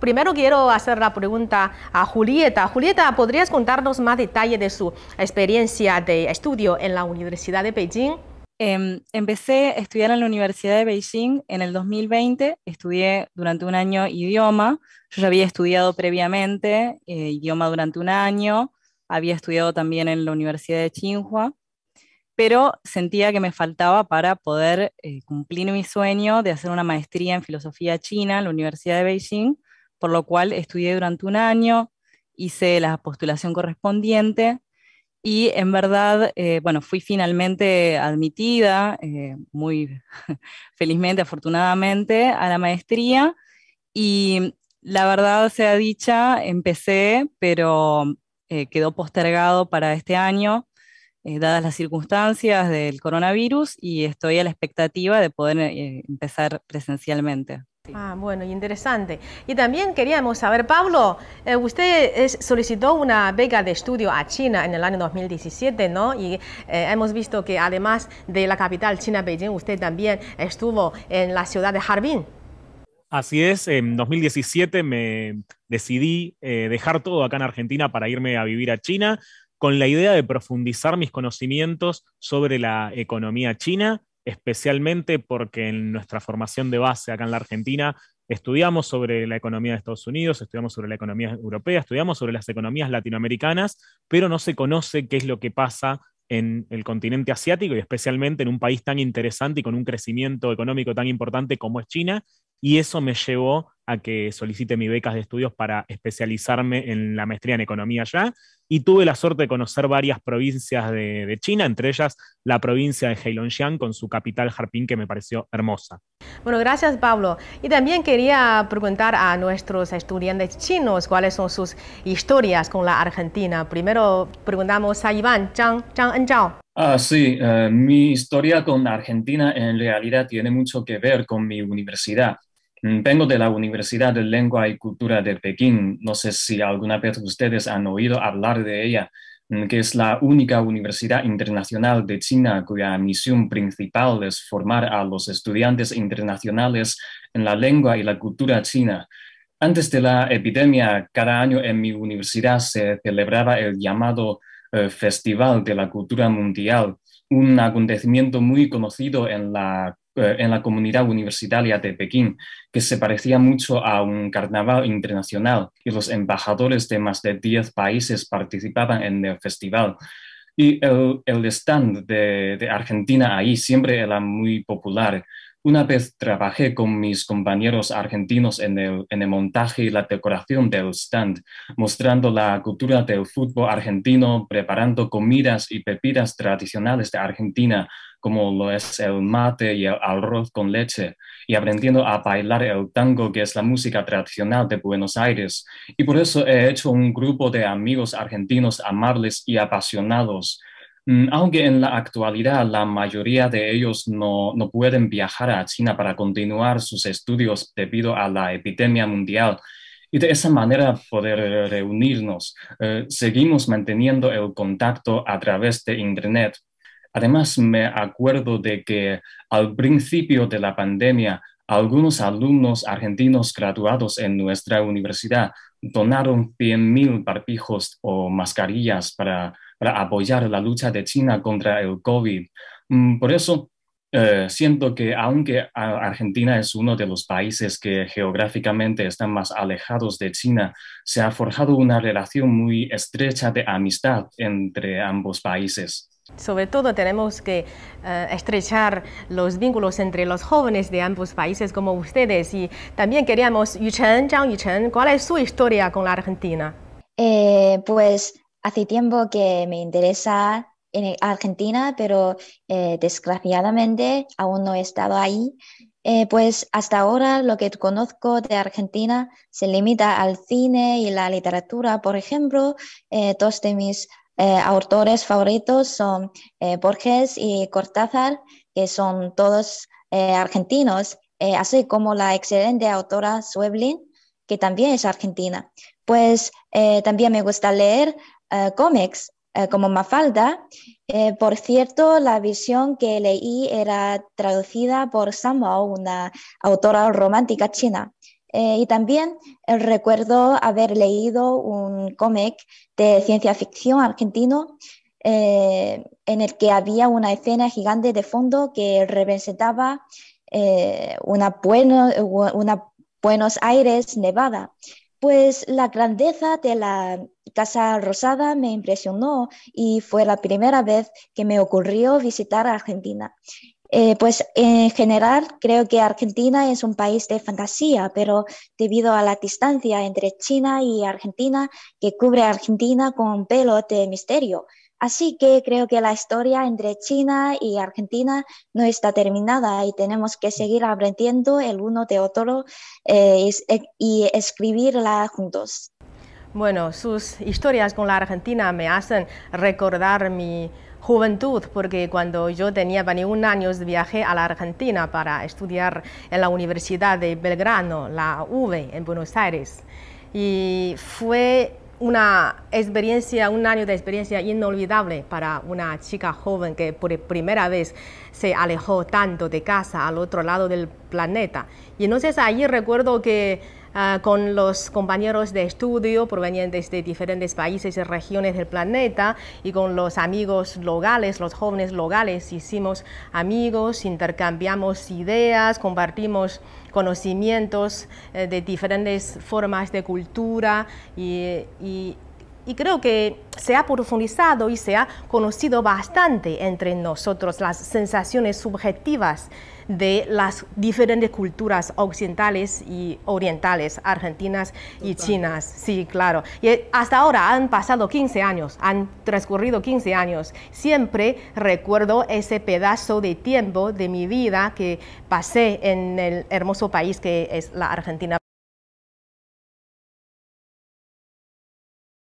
Primero quiero hacer la pregunta a Julieta. Julieta, ¿podrías contarnos más detalle de su experiencia de estudio en la Universidad de Beijing? Em, empecé a estudiar en la Universidad de Beijing en el 2020. Estudié durante un año idioma. Yo ya había estudiado previamente eh, idioma durante un año. Había estudiado también en la Universidad de Tsinghua pero sentía que me faltaba para poder eh, cumplir mi sueño de hacer una maestría en filosofía china en la Universidad de Beijing por lo cual estudié durante un año, hice la postulación correspondiente y en verdad, eh, bueno, fui finalmente admitida, eh, muy felizmente, afortunadamente, a la maestría y la verdad sea dicha, empecé, pero eh, quedó postergado para este año, dadas las circunstancias del coronavirus, y estoy a la expectativa de poder empezar presencialmente. Ah, bueno, interesante. Y también queríamos saber, Pablo, eh, usted solicitó una beca de estudio a China en el año 2017, ¿no? Y eh, hemos visto que además de la capital china, Beijing, usted también estuvo en la ciudad de Harbin. Así es, en 2017 me decidí eh, dejar todo acá en Argentina para irme a vivir a China con la idea de profundizar mis conocimientos sobre la economía china especialmente porque en nuestra formación de base acá en la Argentina estudiamos sobre la economía de Estados Unidos, estudiamos sobre la economía europea, estudiamos sobre las economías latinoamericanas, pero no se conoce qué es lo que pasa en el continente asiático y especialmente en un país tan interesante y con un crecimiento económico tan importante como es China, y eso me llevó a que solicite mi becas de estudios para especializarme en la maestría en economía allá. Y tuve la suerte de conocer varias provincias de, China, entre ellas la provincia de Heilongjiang con su capital Harbin, que me pareció hermosa. Bueno, gracias Pablo. Y también quería preguntar a nuestros estudiantes chinos cuáles son sus historias con la Argentina. Primero preguntamos a Iván Zhang, Zhang Enzhao. Ah, sí, eh, mi historia con la Argentina en realidad tiene mucho que ver con mi universidad. Mm, vengo de la Universidad de Lengua y Cultura de Pekín. No sé si alguna vez ustedes han oído hablar de ella, mm, que es la única universidad internacional de China cuya misión principal es formar a los estudiantes internacionales en la lengua y la cultura china. Antes de la epidemia, cada año en mi universidad se celebraba el llamado eh, Festival de la Cultura Mundial, un acontecimiento muy conocido en la eh, en la comunidad universitaria de Pekín, que se parecía mucho a un carnaval internacional y los embajadores de más de 10 países participaban en el festival. Y el, stand de, de Argentina ahí siempre era muy popular una vez trabajé con mis compañeros argentinos en el, montaje y la decoración del stand, mostrando la cultura del fútbol argentino, preparando comidas y bebidas tradicionales de Argentina, como lo es el mate y el arroz con leche, y aprendiendo a bailar el tango, que es la música tradicional de Buenos Aires. Y por eso he hecho un grupo de amigos argentinos amables y apasionados Mm, aunque en la actualidad la mayoría de ellos no, pueden viajar a China para continuar sus estudios debido a la epidemia mundial y de esa manera poder reunirnos, eh, seguimos manteniendo el contacto a través de Internet. Además, me acuerdo de que al principio de la pandemia, algunos alumnos argentinos graduados en nuestra universidad donaron 100.000 barbijos o mascarillas para para apoyar la lucha de China contra el COVID. Mm, por eso, eh, siento que aunque ah, Argentina es uno de los países que geográficamente están más alejados de China, se ha forjado una relación muy estrecha de amistad entre ambos países. Sobre todo tenemos que eh, estrechar los vínculos entre los jóvenes de ambos países como ustedes y también queríamos, Yuchen, Zhang Yuchen, ¿cuál es su historia con la Argentina? Eh, pues hace tiempo que me interesa en Argentina, pero eh, desgraciadamente aún no he estado ahí. Eh, pues hasta ahora lo que conozco de Argentina se limita al cine y la literatura. Por ejemplo, eh, dos de mis autores favoritos son Borges y Cortázar, que son todos argentinos, así como la excelente autora Sueblin, que también es argentina. Pues también me gusta leer eh, cómics eh, como Mafalda. Eh, por cierto, la visión que leí era traducida por Sam una autora romántica china. y también recuerdo haber leído un cómic de ciencia ficción argentino en el que había una escena gigante de fondo que representaba una, una Buenos Aires nevada. Pues la grandeza de la Casa Rosada me impresionó y fue la primera vez que me ocurrió visitar Argentina. Eh, pues en general creo que Argentina es un país de fantasía, pero debido a la distancia entre China y Argentina, que cubre Argentina con un pelo de misterio, Así que creo que la historia entre China y Argentina no está terminada y tenemos que seguir aprendiendo el uno de otro eh, eh, y escribirla juntos. Bueno, sus historias con la Argentina me hacen recordar mi juventud, porque cuando yo tenía 21 años viajé a la Argentina para estudiar en la Universidad de Belgrano, la UVE, en Buenos Aires. Y fue una experiencia, un año de experiencia inolvidable para una chica joven que por primera vez se alejó tanto de casa al otro lado del planeta. Y entonces allí recuerdo que Ah, con los compañeros de estudio provenientes de diferentes países y regiones del planeta y con los amigos locales, los jóvenes locales. Hicimos amigos, intercambiamos ideas, compartimos conocimientos eh, de diferentes formas de cultura y y creo que se ha profundizado y se ha conocido bastante entre nosotros las sensaciones subjetivas de las diferentes culturas occidentales y orientales, argentinas y chinas. Sí, claro. Y hasta ahora han pasado 15 años, han transcurrido 15 años. Siempre recuerdo ese pedazo de tiempo de mi vida que pasé en el hermoso país que es la Argentina.